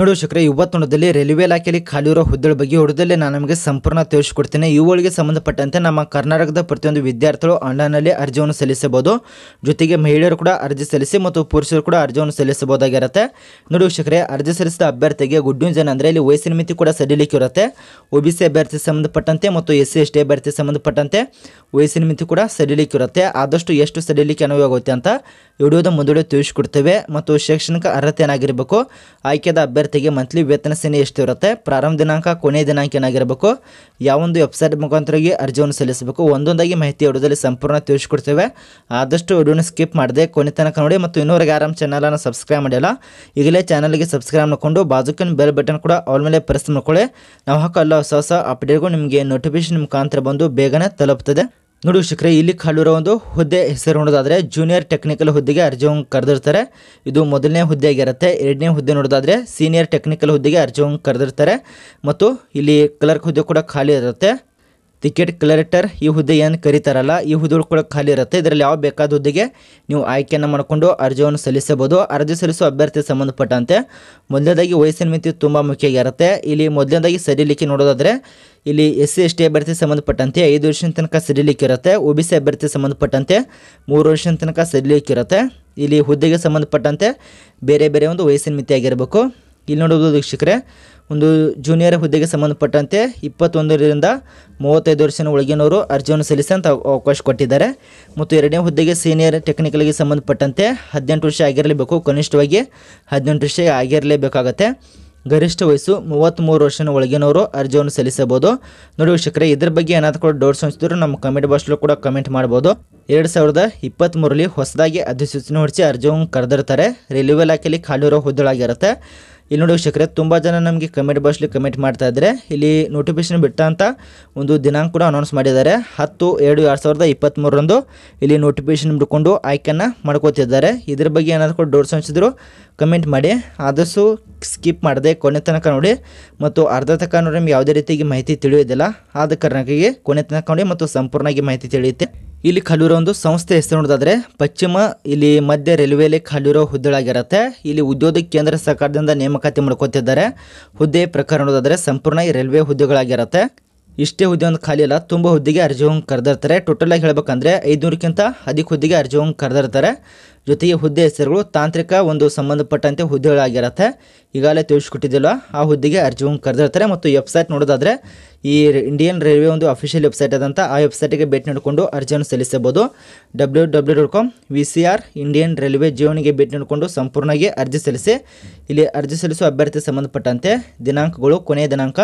ನೋಡಿ ವೀಕ್ಷಕರೇ ಇವತ್ತು ರೈಲ್ವೆ ಇಲಾಖೆಯಲ್ಲಿ ಖಾಲಿ ಇರೋ ಹುದ್ದೆಗಳ ಬಗ್ಗೆ ಹೊಡೆದಲ್ಲೇ ನಾನು ನಿಮಗೆ ಸಂಪೂರ್ಣ ತಿಳಿಸ್ಕೊಡ್ತೇನೆ ಇವುಗಳಿಗೆ ಸಂಬಂಧಪಟ್ಟಂತೆ ನಮ್ಮ ಕರ್ನಾಟಕದ ಪ್ರತಿಯೊಂದು ವಿದ್ಯಾರ್ಥಿಗಳು ಆನ್ಲೈನಲ್ಲಿ ಅರ್ಜಿಯನ್ನು ಸಲ್ಲಿಸಬಹುದು ಜೊತೆಗೆ ಮಹಿಳೆಯರು ಕೂಡ ಅರ್ಜಿ ಸಲ್ಲಿಸಿ ಮತ್ತು ಪುರುಷರು ಕೂಡ ಅರ್ಜಿಯನ್ನು ಸಲ್ಲಿಸಬಹುದಾಗಿರುತ್ತೆ ನೋಡಿ ಶುಕ್ರೆ ಅರ್ಜಿ ಸಲ್ಲಿಸಿದ ಅಭ್ಯರ್ಥಿಗೆ ಗುಡ್ ನ್ಯೂಸ್ ಏನಂದರೆ ಇಲ್ಲಿ ವಯಸ್ಸಿನ ಮಿತಿ ಕೂಡ ಸಡಿಲಿಕ್ಕೆ ಇರುತ್ತೆ ಒ ಬಿ ಸಿ ಅಭ್ಯರ್ಥಿ ಸಂಬಂಧಪಟ್ಟಂತೆ ಮತ್ತು ಎಸ್ ಸಿ ಎಸ್ ಟಿ ಅಭ್ಯರ್ಥಿ ಸಂಬಂಧಪಟ್ಟಂತೆ ವಯಸ್ಸಿನ ಮಿತಿ ಕೂಡ ಸಡಿಲಿಕ್ಕೆ ಇರುತ್ತೆ ಆದಷ್ಟು ಎಷ್ಟು ಸಡಿಲಿಕ್ಕೆ ಅನುಭವ ಆಗುತ್ತೆ ಅಂತ ವಿಡಿಯೋದ ಮುಂದೂಡಿ ತಿಳಿಸಿಕೊಡ್ತೇವೆ ಮತ್ತು ಶೈಕ್ಷಣಿಕ ಅರ್ಹತೆ ಏನಾಗಿರಬೇಕು ಆಯ್ಕೆದ ಅಭ್ಯರ್ಥಿ ವಿದ್ಯಾರ್ಥಿಗೆ ಮಂತ್ಲಿ ವೇತನ ಸೇನೆ ಎಷ್ಟಿರುತ್ತೆ ಪ್ರಾರಂಭ ದಿನಾಂಕ ಕೊನೆಯ ದಿನಾಂಕ ಏನಾಗಿರಬೇಕು ಯಾವೊಂದು ವೆಬ್ಸೈಟ್ ಮುಖಾಂತರವಾಗಿ ಅರ್ಜಿಯನ್ನು ಸಲ್ಲಿಸಬೇಕು ಒಂದೊಂದಾಗಿ ಮಾಹಿತಿ ವಿಡಿಯೋದಲ್ಲಿ ಸಂಪೂರ್ಣ ತಿಳಿಸ್ಕೊಡ್ತೇವೆ ಆದಷ್ಟು ವಿಡಿಯೋನ ಸ್ಕಿಪ್ ಮಾಡಿದೆ ಕೊನೆ ತನಕ ನೋಡಿ ಮತ್ತು ಇನ್ನೂರಿಗೆ ಆರಾಮ್ ಚಾನಲನ್ನು ಸಬ್ಸ್ಕ್ರೈಬ್ ಮಾಡಿಲ್ಲ ಈಗಲೇ ಚಾನಲ್ಗೆ ಸಬ್ಸ್ಕ್ರೈಬ್ ಮಾಡಿಕೊಂಡು ಬಾಜುಕಿನ ಬೆಲ್ ಬಟನ್ ಕೂಡ ಆಲ್ ಮೇಲೆ ಪ್ರೆಸ್ ಮಾಡ್ಕೊಳ್ಳಿ ನಾವು ಹಾಕಲ್ಲ ಹೊಸ ಹೊಸ ಅಪ್ಡೇಟ್ಗೂ ನಿಮಗೆ ನೋಟಿಫಿಕೇಶನ್ ಮುಖಾಂತರ ಬಂದು ಬೇಗನೆ ತಲುಪ್ತದೆ ನೋಡಿ ಶುಕ್ರೆ ಇಲ್ಲಿ ಖಾಲಿರೋ ಒಂದು ಹುದ್ದೆ ಹೆಸರು ನೋಡೋದಾದರೆ ಜೂನಿಯರ್ ಟೆಕ್ನಿಕಲ್ ಹುದ್ದೆಗೆ ಅರ್ಜಿಯನ್ನು ಕರೆದಿರ್ತಾರೆ ಇದು ಮೊದಲನೇ ಹುದ್ದೆ ಆಗಿರುತ್ತೆ ಎರಡನೇ ಹುದ್ದೆ ನೋಡೋದಾದರೆ ಸೀನಿಯರ್ ಟೆಕ್ನಿಕಲ್ ಹುದ್ದೆಗೆ ಅರ್ಜಿಯನ್ನು ಕರೆದಿರ್ತಾರೆ ಮತ್ತು ಇಲ್ಲಿ ಕ್ಲರ್ಕ್ ಹುದ್ದೆ ಕೂಡ ಖಾಲಿ ಇರುತ್ತೆ ಟಿಕೆಟ್ ಕ್ಲರಿಟರ್ ಈ ಹುದ್ದೆ ಏನು ಕರೀತಾರಲ್ಲ ಈ ಹುದ್ದೆ ಕೂಡ ಖಾಲಿ ಇರುತ್ತೆ ಇದರಲ್ಲಿ ಯಾವ ಬೇಕಾದ ಹುದ್ದೆಗೆ ನೀವು ಆಯ್ಕೆಯನ್ನು ಮಾಡಿಕೊಂಡು ಅರ್ಜಿಯನ್ನು ಸಲ್ಲಿಸಬಹುದು ಅರ್ಜಿ ಸಲ್ಲಿಸುವ ಅಭ್ಯರ್ಥಿ ಸಂಬಂಧಪಟ್ಟಂತೆ ಮೊದಲನೇದಾಗಿ ವಯಸ್ಸಿನ ಮಿತಿ ತುಂಬ ಆಗಿರುತ್ತೆ ಇಲ್ಲಿ ಮೊದಲನೇದಾಗಿ ಸರಿಲಿಕ್ಕೆ ನೋಡೋದಾದರೆ ಇಲ್ಲಿ ಎಸ್ ಸಿ ಎಸ್ ಟಿ ಅಭ್ಯರ್ಥಿ ಸಂಬಂಧಪಟ್ಟಂತೆ ಐದು ವರ್ಷದ ತನಕ ಸರಿಲಿಕ್ಕಿರುತ್ತೆ ಒ ಬಿ ಸಿ ಅಭ್ಯರ್ಥಿ ಸಂಬಂಧಪಟ್ಟಂತೆ ಮೂರು ವರ್ಷದ ತನಕ ಇರುತ್ತೆ ಇಲ್ಲಿ ಹುದ್ದೆಗೆ ಸಂಬಂಧಪಟ್ಟಂತೆ ಬೇರೆ ಬೇರೆ ಒಂದು ವಯಸ್ಸಿನ ಮಿತಿ ಆಗಿರಬೇಕು ಇಲ್ಲಿ ನೋಡುವುದು ವೀಕ್ಷಕರೇ ಒಂದು ಜೂನಿಯರ್ ಹುದ್ದೆಗೆ ಸಂಬಂಧಪಟ್ಟಂತೆ ಇಪ್ಪತ್ತೊಂದರಿಂದ ಮೂವತ್ತೈದು ವರ್ಷದ ಒಳಗಿನವರು ಅರ್ಜಿಯನ್ನು ಸಲ್ಲಿಸಿ ಅಂತ ಅವಕಾಶ ಕೊಟ್ಟಿದ್ದಾರೆ ಮತ್ತು ಎರಡನೇ ಹುದ್ದೆಗೆ ಸೀನಿಯರ್ ಟೆಕ್ನಿಕಲ್ಗೆ ಸಂಬಂಧಪಟ್ಟಂತೆ ಹದಿನೆಂಟು ವರ್ಷ ಆಗಿರಲೇಬೇಕು ಕನಿಷ್ಠವಾಗಿ ಹದಿನೆಂಟು ವರ್ಷ ಆಗಿರಲೇಬೇಕಾಗತ್ತೆ ಗರಿಷ್ಠ ವಯಸ್ಸು ಮೂವತ್ತ್ಮೂರು ವರ್ಷನ ಒಳಗಿನವರು ಅರ್ಜಿಯನ್ನು ಸಲ್ಲಿಸಬಹುದು ನೋಡಿ ವೀಕ್ಷಕರೇ ಇದ್ರ ಬಗ್ಗೆ ಏನಾದರೂ ಕೂಡ ಡೌಟ್ಸ್ ಅನಿಸಿದ್ರು ನಮ್ಮ ಕಮೆಂಟ್ ಬಾಕ್ಸ್ಲೂ ಕೂಡ ಕಮೆಂಟ್ ಮಾಡ್ಬೋದು ಎರಡು ಸಾವಿರದ ಇಪ್ಪತ್ತ್ಮೂರಲ್ಲಿ ಹೊಸದಾಗಿ ಅಧಿಸೂಚನೆ ಹೊಡಿಸಿ ಅರ್ಜಿಯನ್ನು ಕರೆದಿರ್ತಾರೆ ರೈಲ್ವೆ ಇಲಾಖೆಯಲ್ಲಿ ಖಾಲಿ ಇರೋ ಹುದ್ದೆಗಳಾಗಿರುತ್ತೆ ಇಲ್ಲಿ ನೋಡಿ ವೀಕ್ಷಕರೇ ತುಂಬ ಜನ ನಮಗೆ ಕಮೆಂಟ್ ಬಾಕ್ಸ್ಲಿ ಕಮೆಂಟ್ ಮಾಡ್ತಾ ಇದ್ದಾರೆ ಇಲ್ಲಿ ನೋಟಿಫಿಕೇಶನ್ ಬಿಟ್ಟ ಅಂತ ಒಂದು ದಿನಾಂಕ ಕೂಡ ಅನೌನ್ಸ್ ಮಾಡಿದ್ದಾರೆ ಹತ್ತು ಎರಡು ಎರಡು ಸಾವಿರದ ಇಪ್ಪತ್ತ್ಮೂರರಂದು ಇಲ್ಲಿ ನೋಟಿಫಿಕೇಶನ್ ಬಿಟ್ಕೊಂಡು ಆಯ್ಕೆಯನ್ನು ಮಾಡ್ಕೋತಿದ್ದಾರೆ ಇದ್ರ ಬಗ್ಗೆ ಏನಾದರೂ ಕೂಡ ಡೋರ್ಸ್ ಹಂಚಿದ್ರು ಕಮೆಂಟ್ ಮಾಡಿ ಆದಷ್ಟು ಸ್ಕಿಪ್ ಮಾಡದೆ ಕೊನೆ ತನಕ ನೋಡಿ ಮತ್ತು ಅರ್ಧ ತನಕ ನೋಡಿ ನಿಮ್ಗೆ ಯಾವುದೇ ರೀತಿಯಾಗಿ ಮಾಹಿತಿ ತಿಳಿಯೋದಿಲ್ಲ ಆದ ಕಾರಣಕ್ಕಾಗಿ ಕೊನೆ ತನಕ ನೋಡಿ ಮತ್ತು ಸಂಪೂರ್ಣವಾಗಿ ಮಾಹಿತಿ ತಿಳಿಯುತ್ತೆ ಇಲ್ಲಿ ಖಾಲಿರೋ ಒಂದು ಸಂಸ್ಥೆ ಹೆಸರು ನೋಡೋದಾದ್ರೆ ಪಶ್ಚಿಮ ಇಲ್ಲಿ ಮಧ್ಯ ರೈಲ್ವೆಯಲ್ಲಿ ಖಾಲಿರೋ ಹುದ್ದೆಗಳಾಗಿರುತ್ತೆ ಇಲ್ಲಿ ಉದ್ಯೋಗ ಕೇಂದ್ರ ಸರ್ಕಾರದಿಂದ ನೇಮಕಾತಿ ಮಾಡ್ಕೋತಿದ್ದಾರೆ ಹುದ್ದೆ ಪ್ರಕಾರ ನೋಡೋದಾದ್ರೆ ಸಂಪೂರ್ಣ ರೈಲ್ವೆ ಹುದ್ದೆಗಳಾಗಿರುತ್ತೆ ಇಷ್ಟೇ ಹುದ್ದೆ ಒಂದು ಖಾಲಿ ಅಲ್ಲ ತುಂಬ ಹುದ್ದೆಗೆ ಅರ್ಜಿ ಹೋಗಿ ಕರೆದಿರ್ತಾರೆ ಆಗಿ ಹೇಳಬೇಕಂದ್ರೆ ಐದುನೂರಕ್ಕಿಂತ ಅಧಿಕ ಹುದ್ದೆಗೆ ಅರ್ಜಿ ಹೋಗಿ ಕರೆದಿರ್ತಾರೆ ಜೊತೆಗೆ ಹುದ್ದೆ ಹೆಸರುಗಳು ತಾಂತ್ರಿಕ ಒಂದು ಸಂಬಂಧಪಟ್ಟಂತೆ ಹುದ್ದೆಗಳಾಗಿರುತ್ತೆ ಈಗಾಗಲೇ ತಿಳಿಸ್ಕೊಟ್ಟಿದ್ದಿಲ್ಲ ಆ ಹುದ್ದೆಗೆ ಅರ್ಜಿಗಳನ್ನು ಕರೆದಿರ್ತಾರೆ ಮತ್ತು ವೆಬ್ಸೈಟ್ ನೋಡೋದಾದರೆ ಈ ಇಂಡಿಯನ್ ರೈಲ್ವೆ ಒಂದು ಅಫಿಷಿಯಲ್ ವೆಬ್ಸೈಟ್ ಆದಂಥ ಆ ವೆಬ್ಸೈಟಿಗೆ ಭೇಟಿ ನೀಡಿಕೊಂಡು ಅರ್ಜಿಯನ್ನು ಸಲ್ಲಿಸಬಹುದು W W dot com V C R Indian railway ಜೀವನಿಗೆ ಭೇಟಿ ನೀಡಿಕೊಂಡು ಸಂಪೂರ್ಣವಾಗಿ ಅರ್ಜಿ ಸಲ್ಲಿಸಿ ಇಲ್ಲಿ ಅರ್ಜಿ ಸಲ್ಲಿಸುವ ಅಭ್ಯರ್ಥಿ ಸಂಬಂಧಪಟ್ಟಂತೆ ದಿನಾಂಕಗಳು ಕೊನೆಯ ದಿನಾಂಕ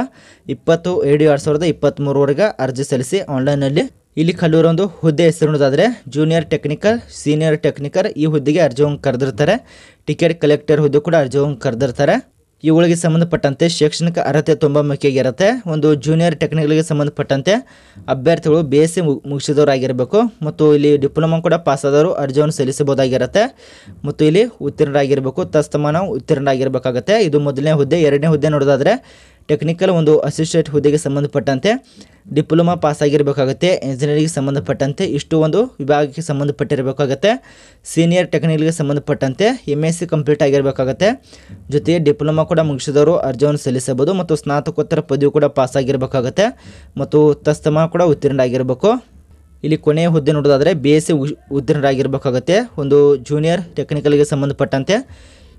ಇಪ್ಪತ್ತು ಎರಡು ಎರಡು ಸಾವಿರದ ಇಪ್ಪತ್ತ್ಮೂರವರೆಗೆ ಅರ್ಜಿ ಸಲ್ಲಿಸಿ ಆನ್ಲೈನಲ್ಲಿ ಇಲ್ಲಿ ಒಂದು ಹುದ್ದೆ ಹೆಸರುದಾದರೆ ಜೂನಿಯರ್ ಟೆಕ್ನಿಕಲ್ ಸೀನಿಯರ್ ಟೆಕ್ನಿಕಲ್ ಈ ಹುದ್ದೆಗೆ ಅರ್ಜಿಯನ್ನು ಕರೆದಿರ್ತಾರೆ ಟಿಕೆಟ್ ಕಲೆಕ್ಟರ್ ಹುದ್ದೆ ಕೂಡ ಅರ್ಜಿಯನ್ನು ಕರೆದಿರ್ತಾರೆ ಇವುಗಳಿಗೆ ಸಂಬಂಧಪಟ್ಟಂತೆ ಶೈಕ್ಷಣಿಕ ಅರ್ಹತೆ ತುಂಬ ಮುಖ್ಯವಾಗಿರುತ್ತೆ ಒಂದು ಜೂನಿಯರ್ ಟೆಕ್ನಿಕಲ್ಗೆ ಸಂಬಂಧಪಟ್ಟಂತೆ ಅಭ್ಯರ್ಥಿಗಳು ಬಿ ಎಸ್ ಸಿ e ಮುಗಿಸಿದವರಾಗಿರಬೇಕು ಮತ್ತು ಇಲ್ಲಿ ಡಿಪ್ಲೊಮಾ ಕೂಡ ಪಾಸಾದವರು ಅರ್ಜಿಯನ್ನು ಸಲ್ಲಿಸಬಹುದಾಗಿರುತ್ತೆ ಮತ್ತು ಇಲ್ಲಿ ಉತ್ತೀರ್ಣರಾಗಿರಬೇಕು ತಸ್ತಮಾನ ಉತ್ತೀರ್ಣರಾಗಿರಬೇಕಾಗತ್ತೆ ಇದು ಮೊದಲನೇ ಹುದ್ದೆ ಎರಡನೇ ಹುದ್ದೆ ನೋಡೋದಾದರೆ ಟೆಕ್ನಿಕಲ್ ಒಂದು ಅಸಿಸ್ಟೆಂಟ್ ಹುದ್ದೆಗೆ ಸಂಬಂಧಪಟ್ಟಂತೆ ಡಿಪ್ಲೊಮಾ ಪಾಸ್ ಆಗಿರಬೇಕಾಗುತ್ತೆ ಇಂಜಿನಿಯರಿಂಗ್ ಸಂಬಂಧಪಟ್ಟಂತೆ ಇಷ್ಟು ಒಂದು ವಿಭಾಗಕ್ಕೆ ಸಂಬಂಧಪಟ್ಟಿರಬೇಕಾಗತ್ತೆ ಸೀನಿಯರ್ ಟೆಕ್ನಿಕಲ್ಗೆ ಸಂಬಂಧಪಟ್ಟಂತೆ ಎಮ್ ಎಸ್ ಸಿ ಕಂಪ್ಲೀಟ್ ಆಗಿರಬೇಕಾಗತ್ತೆ ಜೊತೆಗೆ ಡಿಪ್ಲೊಮಾ ಕೂಡ ಮುಗಿಸಿದವರು ಅರ್ಜಿಯನ್ನು ಸಲ್ಲಿಸಬಹುದು ಮತ್ತು ಸ್ನಾತಕೋತ್ತರ ಪದವಿ ಕೂಡ ಪಾಸ್ ಆಗಿರಬೇಕಾಗತ್ತೆ ಮತ್ತು ತಸ್ತಮ ಕೂಡ ಉತ್ತೀರ್ಣ ಆಗಿರಬೇಕು ಇಲ್ಲಿ ಕೊನೆಯ ಹುದ್ದೆ ನೋಡೋದಾದರೆ ಬಿ ಎಸ್ ಸಿ ಉತ್ತೀರ್ಣರಾಗಿರಬೇಕಾಗತ್ತೆ ಒಂದು ಜೂನಿಯರ್ ಟೆಕ್ನಿಕಲ್ಗೆ ಸಂಬಂಧಪಟ್ಟಂತೆ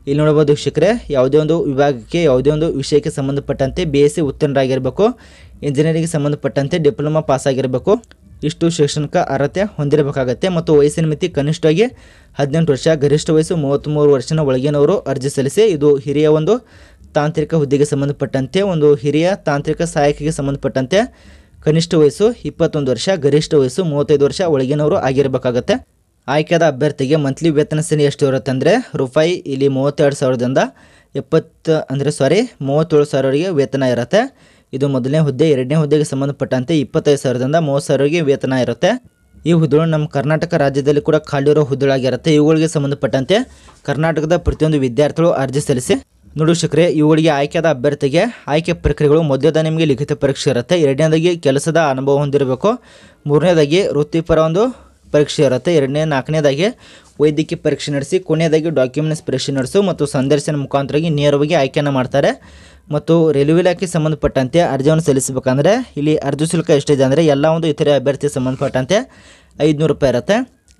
ಇಲ್ಲಿ ನೋಡಬಹುದು ವೀಕ್ಷಕರೇ ಯಾವುದೇ ಒಂದು ವಿಭಾಗಕ್ಕೆ ಯಾವುದೇ ಒಂದು ವಿಷಯಕ್ಕೆ ಸಂಬಂಧಪಟ್ಟಂತೆ ಬಿ ಎಸ್ ಸಿ e ಉತ್ತೀರ್ಣರಾಗಿರಬೇಕು ಇಂಜಿನಿಯರಿಂಗ್ಗೆ ಸಂಬಂಧಪಟ್ಟಂತೆ ಡಿಪ್ಲೊಮಾ ಪಾಸ್ ಆಗಿರಬೇಕು ಇಷ್ಟು ಶೈಕ್ಷಣಿಕ ಅರ್ಹತೆ ಹೊಂದಿರಬೇಕಾಗತ್ತೆ ಮತ್ತು ವಯಸ್ಸಿನ ಮಿತಿ ಕನಿಷ್ಠವಾಗಿ ಹದಿನೆಂಟು ವರ್ಷ ಗರಿಷ್ಠ ವಯಸ್ಸು ಮೂವತ್ತ್ಮೂರು ವರ್ಷನ ಒಳಗಿನವರು ಅರ್ಜಿ ಸಲ್ಲಿಸಿ ಇದು ಹಿರಿಯ ಒಂದು ತಾಂತ್ರಿಕ ಹುದ್ದೆಗೆ ಸಂಬಂಧಪಟ್ಟಂತೆ ಒಂದು ಹಿರಿಯ ತಾಂತ್ರಿಕ ಸಹಾಯಕಿಗೆ ಸಂಬಂಧಪಟ್ಟಂತೆ ಕನಿಷ್ಠ ವಯಸ್ಸು ಇಪ್ಪತ್ತೊಂದು ವರ್ಷ ಗರಿಷ್ಠ ವಯಸ್ಸು ಮೂವತ್ತೈದು ವರ್ಷ ಒಳಗಿನವರು ಆಗಿರಬೇಕಾಗತ್ತೆ ಆಯ್ಕೆಯಾದ ಅಭ್ಯರ್ಥಿಗೆ ಮಂತ್ಲಿ ವೇತನ ಸೇನೆ ಎಷ್ಟು ಇರುತ್ತೆ ಅಂದರೆ ರೂಪಾಯಿ ಇಲ್ಲಿ ಮೂವತ್ತೆರಡು ಸಾವಿರದಿಂದ ಎಪ್ಪತ್ತು ಅಂದರೆ ಸಾರಿ ಮೂವತ್ತೇಳು ಸಾವಿರವರೆಗೆ ವೇತನ ಇರುತ್ತೆ ಇದು ಮೊದಲನೇ ಹುದ್ದೆ ಎರಡನೇ ಹುದ್ದೆಗೆ ಸಂಬಂಧಪಟ್ಟಂತೆ ಇಪ್ಪತ್ತೈದು ಸಾವಿರದಿಂದ ಮೂವತ್ತು ಸಾವಿರವರೆಗೆ ವೇತನ ಇರುತ್ತೆ ಈ ಹುದ್ದೆಗಳು ನಮ್ಮ ಕರ್ನಾಟಕ ರಾಜ್ಯದಲ್ಲಿ ಕೂಡ ಖಾಲಿ ಖಾಲಿರೋ ಹುದ್ದೆಗಳಾಗಿರುತ್ತೆ ಇವುಗಳಿಗೆ ಸಂಬಂಧಪಟ್ಟಂತೆ ಕರ್ನಾಟಕದ ಪ್ರತಿಯೊಂದು ವಿದ್ಯಾರ್ಥಿಗಳು ಅರ್ಜಿ ಸಲ್ಲಿಸಿ ಶಕ್ರಿ ಇವುಗಳಿಗೆ ಆಯ್ಕೆಯಾದ ಅಭ್ಯರ್ಥಿಗೆ ಆಯ್ಕೆ ಪ್ರಕ್ರಿಯೆಗಳು ಮೊದಲದ ನಿಮಗೆ ಲಿಖಿತ ಪರೀಕ್ಷೆ ಇರುತ್ತೆ ಎರಡನೇದಾಗಿ ಕೆಲಸದ ಅನುಭವ ಹೊಂದಿರಬೇಕು ಮೂರನೇದಾಗಿ ವೃತ್ತಿಪರ ಒಂದು ಪರೀಕ್ಷೆ ಇರುತ್ತೆ ಎರಡನೇ ನಾಲ್ಕನೇದಾಗಿ ವೈದ್ಯಕೀಯ ಪರೀಕ್ಷೆ ನಡೆಸಿ ಕೊನೆಯದಾಗಿ ಡಾಕ್ಯುಮೆಂಟ್ಸ್ ಪರೀಕ್ಷೆ ನಡೆಸು ಮತ್ತು ಸಂದರ್ಶನ ಮುಖಾಂತರವಾಗಿ ನೇರವಾಗಿ ಆಯ್ಕೆಯನ್ನು ಮಾಡ್ತಾರೆ ಮತ್ತು ರೈಲ್ವೆ ಇಲಾಖೆಗೆ ಸಂಬಂಧಪಟ್ಟಂತೆ ಅರ್ಜಿಯನ್ನು ಸಲ್ಲಿಸಬೇಕಂದ್ರೆ ಇಲ್ಲಿ ಅರ್ಜಿ ಶುಲ್ಕ ಎಷ್ಟಿದೆ ಅಂದರೆ ಎಲ್ಲ ಒಂದು ಇತರೆ ಅಭ್ಯರ್ಥಿಗೆ ಸಂಬಂಧಪಟ್ಟಂತೆ ಐದುನೂರು ರೂಪಾಯಿ ಇರುತ್ತೆ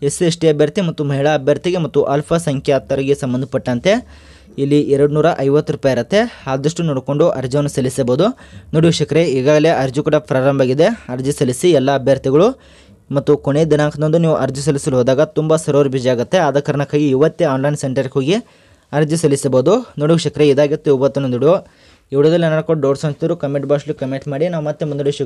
ಎಸ್ ಎಸ್ ಟಿ ಅಭ್ಯರ್ಥಿ ಮತ್ತು ಮಹಿಳಾ ಅಭ್ಯರ್ಥಿಗೆ ಮತ್ತು ಸಂಖ್ಯಾತರಿಗೆ ಸಂಬಂಧಪಟ್ಟಂತೆ ಇಲ್ಲಿ ಎರಡು ನೂರ ಐವತ್ತು ರೂಪಾಯಿ ಇರುತ್ತೆ ಆದಷ್ಟು ನೋಡಿಕೊಂಡು ಅರ್ಜಿಯನ್ನು ಸಲ್ಲಿಸಬಹುದು ನೋಡಿ ವೀಕ್ಷಕರೇ ಈಗಾಗಲೇ ಅರ್ಜಿ ಕೂಡ ಪ್ರಾರಂಭ ಆಗಿದೆ ಅರ್ಜಿ ಸಲ್ಲಿಸಿ ಎಲ್ಲ ಅಭ್ಯರ್ಥಿಗಳು ಮತ್ತು ಕೊನೆ ದಿನಾಂಕದಂದು ನೀವು ಅರ್ಜಿ ಸಲ್ಲಿಸಲು ಹೋದಾಗ ತುಂಬ ಸರೋರ್ ಬಿಜಿ ಆಗುತ್ತೆ ಆದ ಕಾರಣಕ್ಕಾಗಿ ಇವತ್ತೇ ಆನ್ಲೈನ್ ಸೆಂಟರ್ಗೆ ಹೋಗಿ ಅರ್ಜಿ ಸಲ್ಲಿಸಬಹುದು ನೋಡಿ ಶಕ್ರೆ ಇದಾಗಿತ್ತು ಇವತ್ತನ್ನು ವಿಡಿಯೋ ಈ ಏನಾರು ಕೊಟ್ಟು ಡೌಟ್ಸ್ ಅಂತಿದ್ರು ಕಮೆಂಟ್ ಬಾಕ್ಸ್ಲಿ ಕಮೆಂಟ್ ಮಾಡಿ ನಾವು ಮತ್ತೆ ಮುಂದೆ